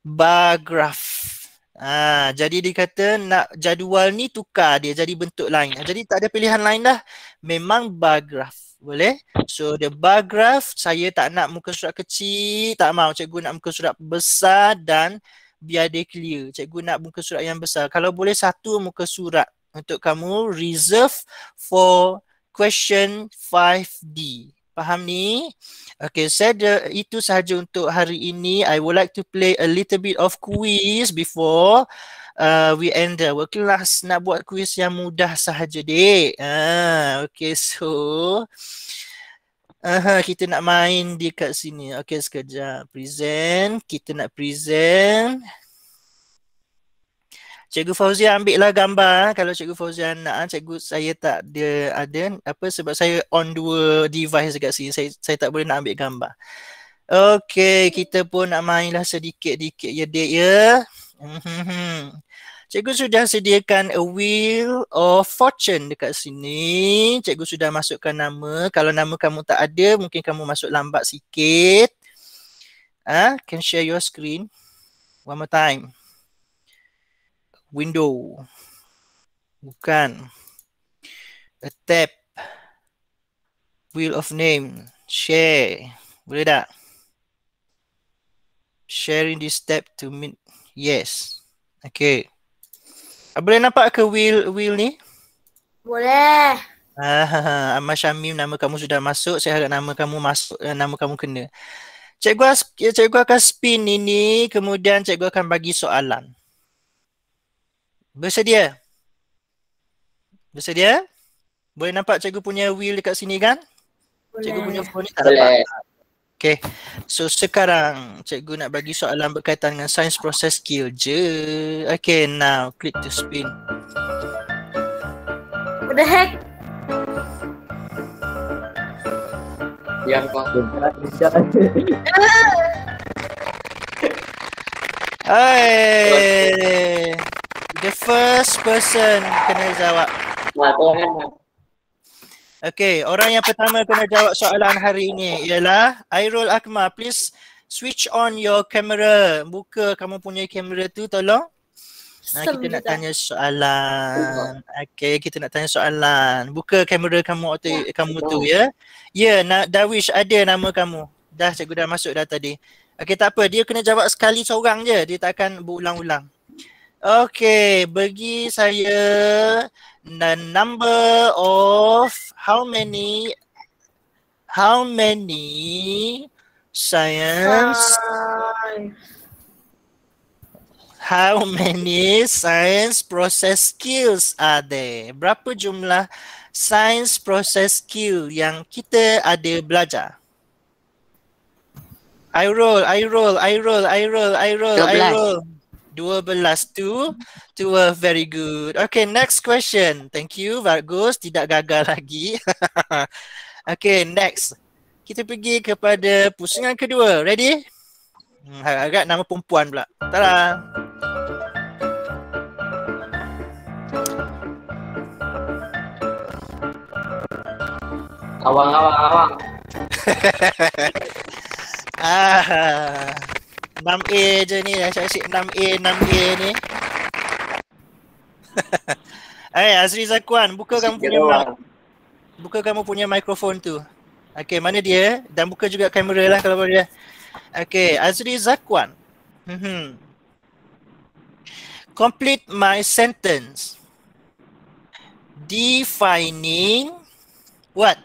bar graph. Ha, jadi dia kata nak jadual ni tukar dia jadi bentuk lain. Ha, jadi tak ada pilihan lain dah. Memang bar graph. Boleh? So the bar graph saya tak nak muka surat kecil. Tak mau cikgu nak muka surat besar dan biar dia clear. Cikgu nak muka surat yang besar. Kalau boleh satu muka surat untuk kamu reserve for question 5D. Faham ni? Okay, saya de, itu sahaja untuk hari ini. I would like to play a little bit of quiz before uh, we end. Okay, class. nak buat quiz yang mudah sahaja, dek. Ah, okay, so... Uh, kita nak main dekat sini. Okay, sekejap. Present. Kita nak present. Cikgu Fauzia ambil lah gambar eh. kalau Cikgu Fauzia nak eh. Cikgu saya tak dia ada apa sebab saya on dua device dekat sini saya, saya tak boleh nak ambil gambar Okay kita pun nak mainlah sedikit-dikit ya dek ya (laughs) Cikgu sudah sediakan a wheel of fortune dekat sini Cikgu sudah masukkan nama kalau nama kamu tak ada mungkin kamu masuk lambat sikit Ah, ha? Can share your screen one more time window bukan a tab wheel of name share boleh tak sharing this tab to meet yes okay ah, boleh nampak ke wheel wheel ni boleh Ah, Amal Syamim nama kamu sudah masuk. Saya harap nama kamu masuk eh, nama kamu kena. Cikgu eh, cikgu akan spin ini kemudian cikgu akan bagi soalan. Bersedia? Bersedia? Boleh nampak cikgu punya wheel dekat sini kan? Boleh. Cikgu punya phone ni tak Boleh. Okay. So sekarang cikgu nak bagi soalan berkaitan dengan science process skill je. Okay, now click to spin. What the heck? Yang kau. Ah! Hai. The first person kena jawab. Okay, orang yang pertama kena jawab soalan hari ini ialah Airul Akmal. Please switch on your camera. Buka kamu punya kamera tu tolong. Nah, kita nak tanya soalan. Okay, kita nak tanya soalan. Buka kamera kamu atau ya, kamu tu ya. Ya, nak Dawish ada nama kamu. Dah cikgu dah masuk dah tadi. Okay, tak apa. Dia kena jawab sekali seorang je. Dia takkan akan berulang-ulang. Okay, bagi saya the number of how many how many science how many science process skills are there? Berapa jumlah science process skill yang kita ada belajar? I roll, I roll, I roll, I roll, I roll, I roll. 12 tu 12 very good okay next question thank you bagus tidak gagal lagi (laughs) okay next kita pergi kepada pusingan kedua ready hmm, agak nama perempuan pula tara Awang, awang, awang. (laughs) ah. 6A je ni dah asyik 6A 6A ni (laughs) Eh hey, Azri Zakuan buka kamu punya mic. Buka kamu punya mikrofon tu. Okay, mana dia? Dan buka juga kamera lah kalau boleh. Okay, Azri Zakuan. Hmm. Complete my sentence. Defining what?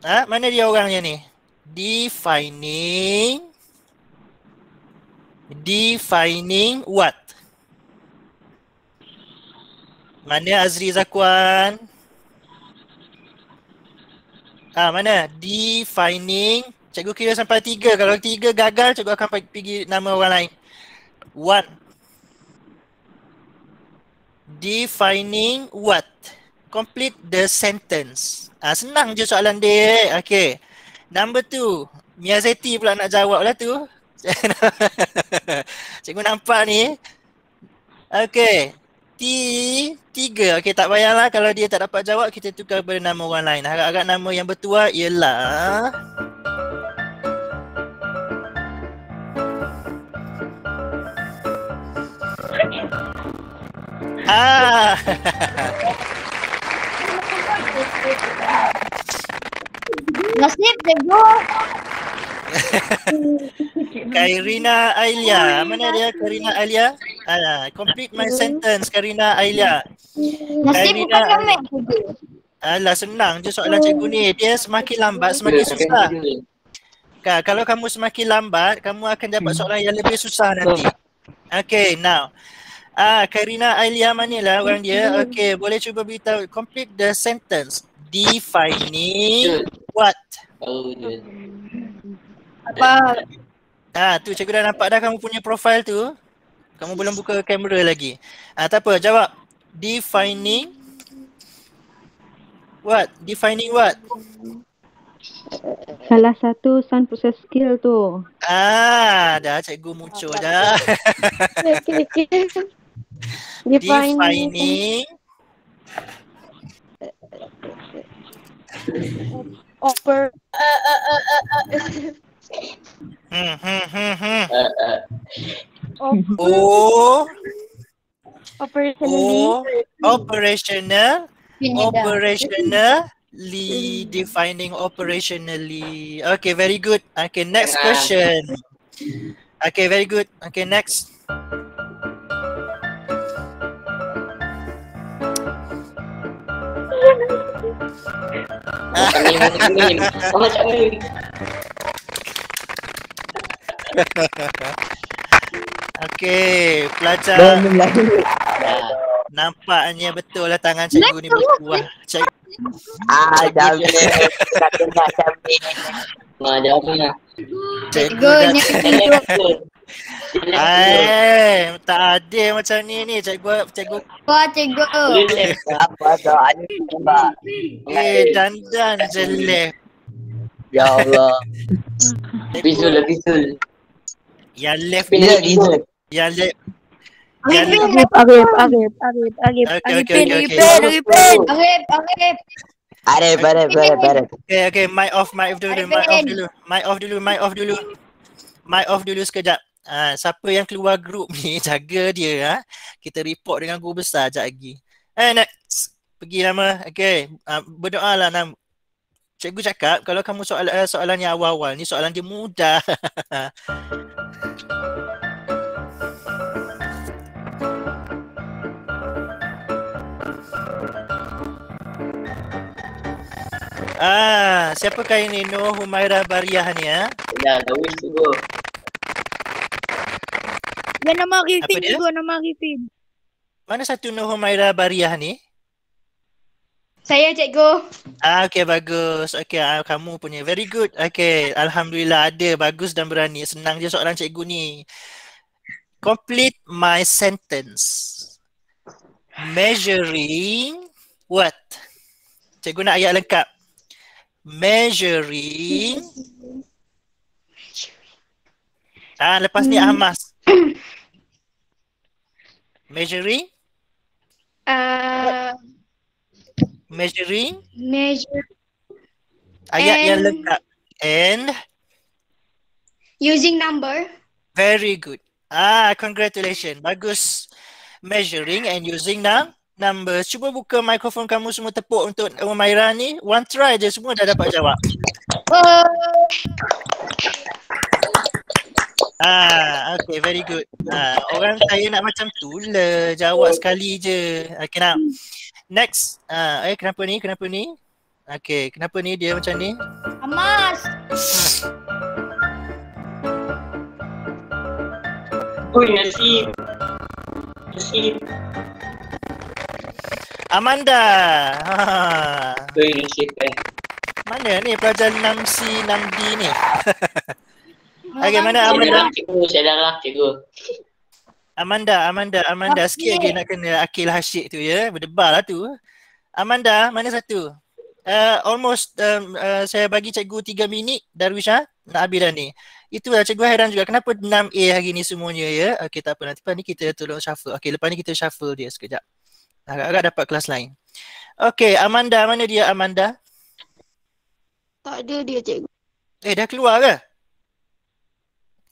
Ah, ha? mana dia orangnya ni? defining defining what? Mana Azri Zakuan? Ah ha, mana? Defining. Cikgu kira sampai tiga. Kalau tiga gagal, cikgu akan pergi nama orang lain. What? Defining what? Complete the sentence. ha, senang je soalan dia. Okay. Number two, Miyazeti pula nak jawab lah tu. (laughs) Cikgu nampak ni. Okay. T tiga. Okay, tak payahlah kalau dia tak dapat jawab, kita tukar kepada nama orang lain. Harap-harap nama yang bertuah ialah... Ah. (laughs) nasib cikgu. Karina Ailia. Mana dia Karina Ailia? Ala, complete my hmm. sentence Karina Ailia. Nasib bukan kami Ala senang je soalan hmm. cikgu ni. Dia semakin lambat semakin susah. Kak, kalau kamu semakin lambat, kamu akan dapat hmm. soalan yang lebih susah nanti. Okay, now. Ah, Karina Ailia manilah orang dia. Okay, boleh cuba beritahu complete the sentence defining what? Oh, apa? Ah, ha, tu cikgu dah nampak dah kamu punya profil tu. Kamu belum buka kamera lagi. Ah, ha, tak apa, jawab. Defining what? Defining what? Salah satu sun process skill tu. Ah, dah cikgu muncul dah. (laughs) (laughs) Defining, defining Offer. Uh, uh, uh, uh, uh. operational operational operationally defining operationally okay very good okay next question okay very good okay next (laughs) Okey, pelajar. Lah. Nampaknya betul lah tangan cikgu ni berkuah. Cik... Ah, dah boleh. Tak kena sampai. Nah, dah boleh. Cikgu ni. Eh, tak ada macam ni ni cikgu cikgu. ko cikgu. Apa tu? Ani tembak. Eh, dandan jelek. Ya Allah. Bisul lah bisul. Ya left pin lah ya, left Ya left. Arif, Arif, Arif, Arif, Arif, Arif, Arif, Arif, Arif, Arif, Arif, Arif, Arif, Okay, okay, mic off, mic off dulu, mic off dulu, mic off dulu, mic off dulu, mic off dulu sekejap ha, siapa yang keluar grup ni (laughs) jaga dia ha? kita report dengan guru besar jap lagi eh next pergi nama okey ha, berdoa lah nama cikgu cakap kalau kamu soalan eh, soalan yang awal-awal ni soalan dia mudah (laughs) Ah, siapakah ini Noh Humairah Bariah ni ya? Ya, tahu itu. Yan ang makikitin. Ikaw na makikitin. Mana satu Tuno Humaira Bariah ni? Saya, cikgu. Ah, okay, bagus. Okay, ah, kamu punya. Very good. Okay, Alhamdulillah ada. Bagus dan berani. Senang je soalan cikgu ni. Complete my sentence. Measuring what? Cikgu nak ayat lengkap. Measuring. Ah, lepas ni Ahmas. (coughs) Measuring? Uh, measuring? Measure. Ayat and, yang lengkap. And? Using number. Very good. Ah, congratulations. Bagus. Measuring and using num number. Cuba buka mikrofon kamu semua tepuk untuk Umairah ni. One try je semua dah dapat jawab. Oh. Ah, okay, very good. Ah, orang saya nak macam tu le, jawab sekali je. Okay, ah, kenapa? Next, ah, eh, kenapa ni? Kenapa ni? Okay, kenapa ni dia macam ni? Amas. Ah. Oi, Nasib. Nasib. Amanda. Ha. Ah. Oi, Nasib. Eh. Mana ni pelajar 6C, 6D ni? (laughs) Okay, okay mana Amanda? Saya darah, cikgu. Amanda, Amanda, Amanda. Okay. Sikit lagi nak kena Akil Hashik tu ya. Berdebar lah tu. Amanda, mana satu? Uh, almost um, uh, saya bagi cikgu tiga minit Darwish ha? nak habis dah ni. Itulah cikgu hairan juga kenapa 6A hari ni semuanya ya. Okay, tak apa nanti lepas ni kita tolong shuffle. Okay, lepas ni kita shuffle dia sekejap. Agak-agak dapat kelas lain. Okay, Amanda mana dia Amanda? Tak ada dia cikgu. Eh dah keluar ke?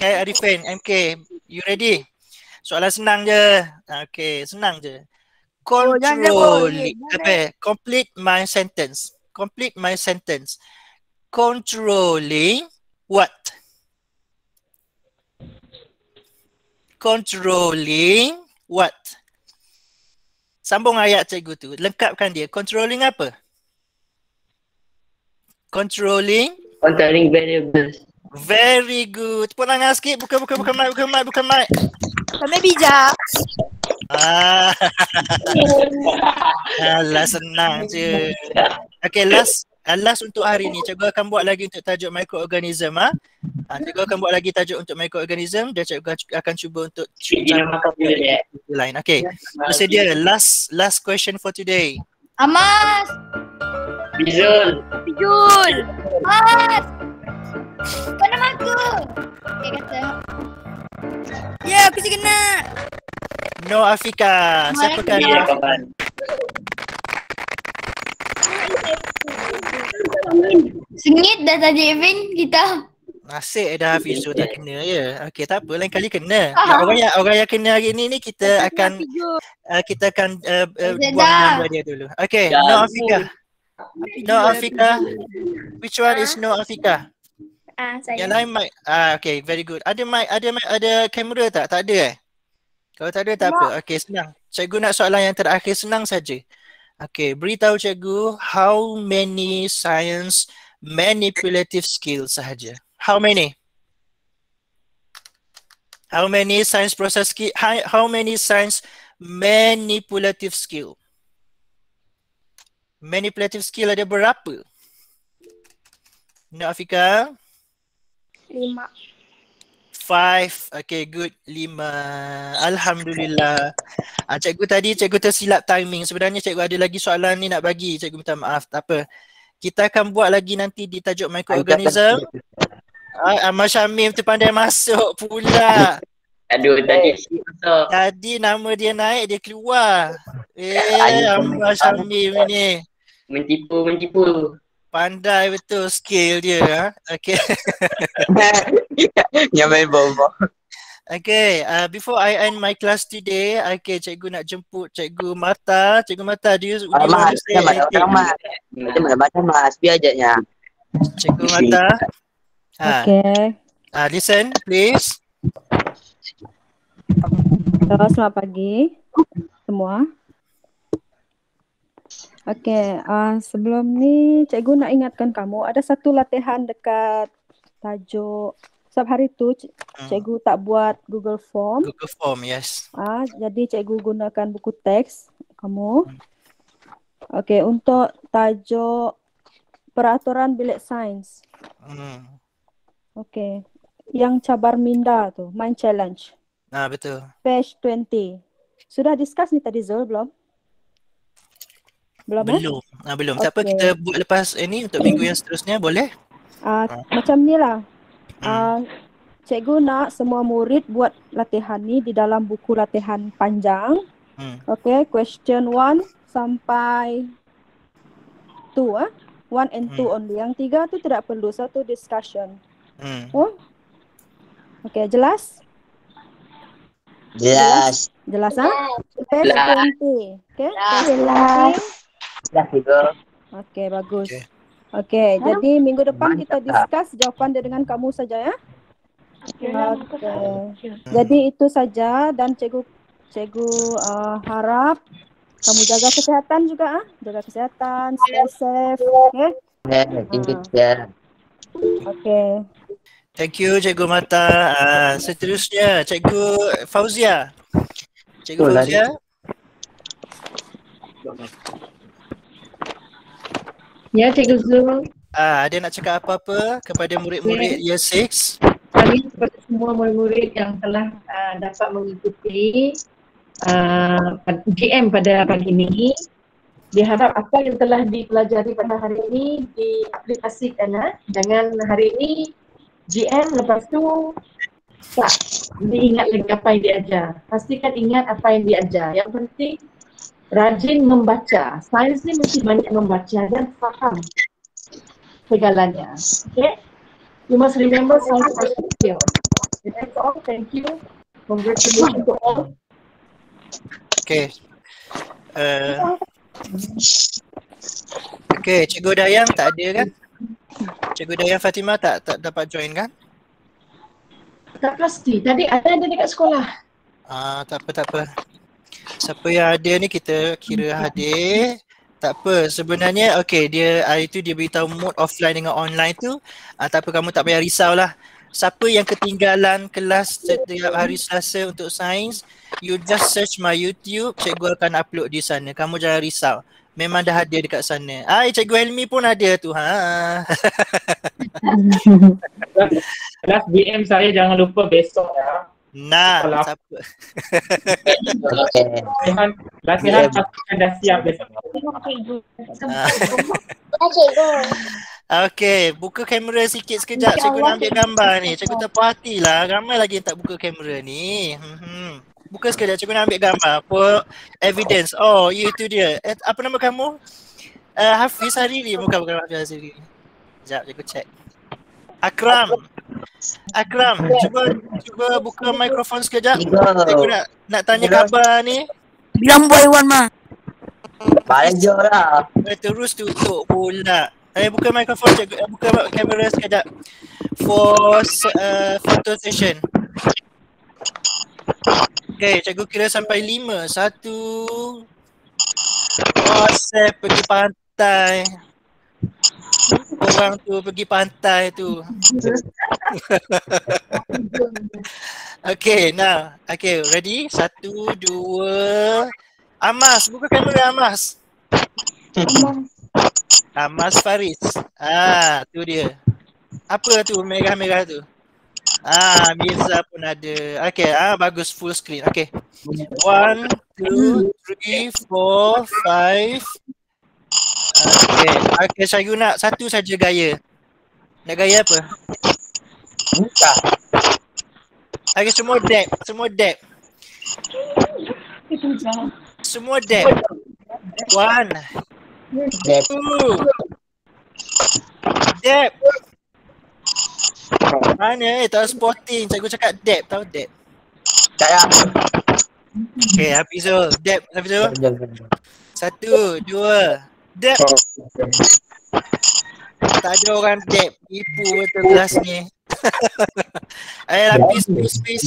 Okay, Arifin, MK, you ready? Soalan senang je. Ah, okay, senang je. Oh, Control, apa? Complete my sentence. Complete my sentence. Controlling what? Controlling what? Sambung ayat cikgu tu. Lengkapkan dia. Controlling apa? Controlling. Controlling variables. Very good. Tepuk tangan sikit. bukan, bukan buka mic, buka mic, buka mic. Kami bijak. Ah. (laughs) Alah, senang je. Okay, last. Ah, last untuk hari ni, cikgu akan buat lagi untuk tajuk microorganism ah. Ha? Ha, cikgu akan buat lagi tajuk untuk mikroorganism. dan cikgu akan cuba untuk cuba lain. Okay, bersedia last last question for today. Amas. Bizul. Bizul. Amas. Kau nama aku. Dia kata. Ya, yeah, aku si kena. No Afika. Siapa kau dia? Ya? Sengit dah tadi Evan kita. Nasib ada Hafiz tu tak kena ya. Okey tak lain kali kena. Ah. Ya, orang yang orang yang kena hari ni ni kita akan uh, kita akan uh, uh, buang nama dia dulu. Okey, ya. No Afika. No Afika. Which one is No Afika? Ah, saya. Yang lain mic. Ah, okay. Very good. Ada mic, ada mic, ada kamera tak? Tak ada eh? Kalau tak ada, tak apa. Okay, senang. Cikgu nak soalan yang terakhir, senang saja. Okay, beritahu cikgu how many science manipulative skills sahaja. How many? How many science process skill? How many science manipulative skill? Manipulative skill ada berapa? Nak Afika? Lima. Five. Okay, good. Lima. Alhamdulillah. Ah, cikgu tadi, cikgu tersilap timing. Sebenarnya cikgu ada lagi soalan ni nak bagi. Cikgu minta maaf. Tak apa. Kita akan buat lagi nanti di tajuk microorganism. Ah, Amal ah, Syamim tu pandai masuk pula. Aduh, tadi. Eh, tadi nama dia naik, dia keluar. Eh, Amal Syamim ni. Mencipu, mencipu. Pandai betul skill dia. Ha? Okay. (laughs) Yang main bomba. Okay, uh, before I end my class today, okay, cikgu nak jemput cikgu Mata. Cikgu Mata, do you, do you mas, want to say mas, anything? Mas, mas, mas, mas, biar je ya. Cikgu Mata. Ha. Okay. Uh, listen, please. Selamat pagi semua. Okey, uh, eh, sebelum ni cikgu nak ingatkan kamu ada satu latihan dekat tajuk sebab hari tu hmm. cikgu tak buat Google Form. Google Form, yes. Ah, uh, jadi cikgu gunakan buku teks kamu. Hmm. Okey untuk tajuk peraturan bilik sains. Hmm. Okay, yang cabar minda tu, main challenge. Nah, betul. Page 20. Sudah discuss ni tadi Zul belum? belum belum eh? ha, belum okay. Ah, tak apa kita buat lepas ini untuk minggu yang seterusnya boleh uh, ha. macam ni lah hmm. Cikgu nak semua murid buat latihan ni di dalam buku latihan panjang. Hmm. Okay, question one sampai two ah. Eh? One and two hmm. only. Yang tiga tu tidak perlu. Satu discussion. Hmm. Oh? Okay, jelas? Jelas. Jelas, ah? Jelas. Jelas. Jelas. Jelas. Jelas. Jelas. Jelas. Jelas. Dah kira. Okey, bagus. Okay. ha? jadi minggu depan Mantap. kita discuss jawapan dia dengan kamu saja ya. Okey. Okay. Hmm. Jadi itu saja dan cikgu cikgu uh, harap kamu jaga kesihatan juga ah. Ha? Jaga kesihatan, stay safe, okey. Okey, ha. Okey. Thank you cikgu Mata. Uh, ah, seterusnya cikgu Fauzia. Cikgu Fauzia. Oh, Ya, Cikgu Zul. Ah, ada nak cakap apa-apa kepada murid-murid okay. Ya. year 6? Kami kepada semua murid-murid yang telah uh, dapat mengikuti uh, ah, GM pada pagi ini. Diharap apa yang telah dipelajari pada hari ini diaplikasikan. Eh? Jangan hari ini GM lepas tu tak diingat lagi apa yang diajar. Pastikan ingat apa yang diajar. Yang penting rajin membaca. Sains ni mesti banyak membaca dan faham segalanya. Okay? You must remember science as a skill. Thank you. Congratulations to all. Okay. Uh, eh, okay, Cikgu Dayang tak ada kan? Cikgu Dayang Fatimah tak, tak dapat join kan? Tak pasti. Tadi ada dia dekat sekolah. Ah, uh, tak apa, tak apa siapa yang hadir ni kita kira hadir tak apa sebenarnya okay dia hari tu dia beritahu mode offline dengan online tu uh, tak apa kamu tak payah lah siapa yang ketinggalan kelas setiap hari Selasa untuk sains you just search my YouTube cikgu akan upload di sana kamu jangan risau memang dah hadir dekat sana ah cikgu Helmi pun ada tu ha kelas (laughs) DM saya jangan lupa besok ya Nah. Latihan, latihan pasukan dah siap. Okay. buka kamera sikit sekejap. Cikgu nak ambil gambar ni. Cikgu terpuati lah. Ramai lagi yang tak buka kamera ni. Hmm. Buka sekejap. Cikgu nak ambil gambar. Apa evidence. Oh, ya, itu dia. Eh, apa nama kamu? Uh, Hafiz Hariri. Bukan, bukan Hafiz Hariri. Sekejap, cikgu check. Akram. Akram, cuba cuba buka mikrofon sekejap. Aku nak nak tanya khabar ni. Bilang boy one mah. Baik je lah. terus tutup pula. Eh buka mikrofon cikgu, eh, buka kamera sekejap. For uh, photo session. Okay, cikgu kira sampai lima. Satu. Oh, saya pergi pantai. Orang tu pergi pantai tu. (laughs) okay, now. Okay, ready? Satu, dua. Amas, buka kamera Amas. Amas Faris. Ah, tu dia. Apa tu merah-merah tu? Ah, Mirza pun ada. Okay, ah bagus full screen. Okay. One, two, three, four, five, Okay. Okay, saya guna satu saja gaya. Nak gaya apa? Entah. Okay, semua dab. Semua dab. Semua dab. One. Dab. Two. Dab. Mana eh? Tak sporting. Cikgu cakap dab. Tahu dab. Tak ya. Okay, habis tu. Dab. Habis Satu, dua, Dep. Oh, tak ada orang dep. Ibu betul kelas ni. (laughs) Eh, tapi space, space.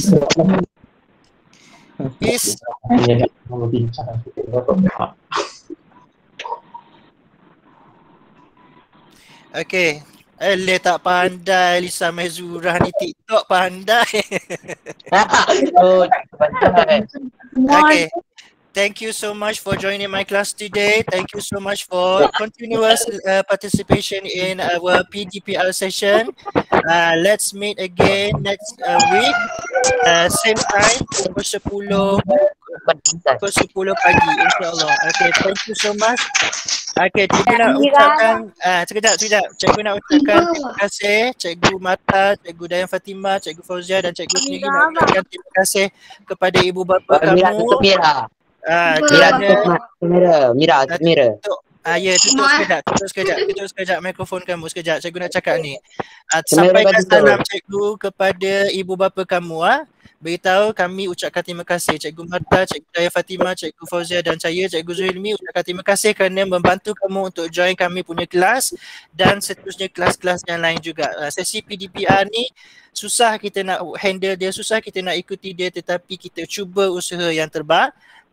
Is Okay Eh, tak pandai Lisa Mezura ni TikTok pandai. (laughs) (laughs) oh, pandai. Okay thank you so much for joining my class today. Thank you so much for continuous uh, participation in our PDPL session. Uh, let's meet again next uh, week. Uh, same time, pukul 10. Pukul 10 pagi, insyaAllah. Okay, thank you so much. Okay, cikgu nak ucapkan, uh, sekejap, sekejap. Cikgu nak ucapkan terima kasih Cikgu Mata, Cikgu Dayang Fatimah, Cikgu Fauzia dan Cikgu Tiri nak ucapkan terima kasih kepada ibu bapa kamu. Terima kasih. Ah, Mira tutup kamera. Mira, Mira. Ah, ah ya, tutup sekejap, tutup sekejap, tutup sekejap mikrofon kamu sekejap. Cikgu nak cakap ni. Ah, sampaikan salam cikgu kepada ibu bapa kamu ah. Beritahu kami ucapkan terima kasih Cikgu Marta, Cikgu Daya Fatima, Cikgu Fauzia dan saya Cikgu Zulmi ucapkan terima kasih kerana membantu kamu untuk join kami punya kelas dan seterusnya kelas-kelas yang lain juga. Ah, sesi PDPR ni susah kita nak handle dia, susah kita nak ikuti dia tetapi kita cuba usaha yang terbaik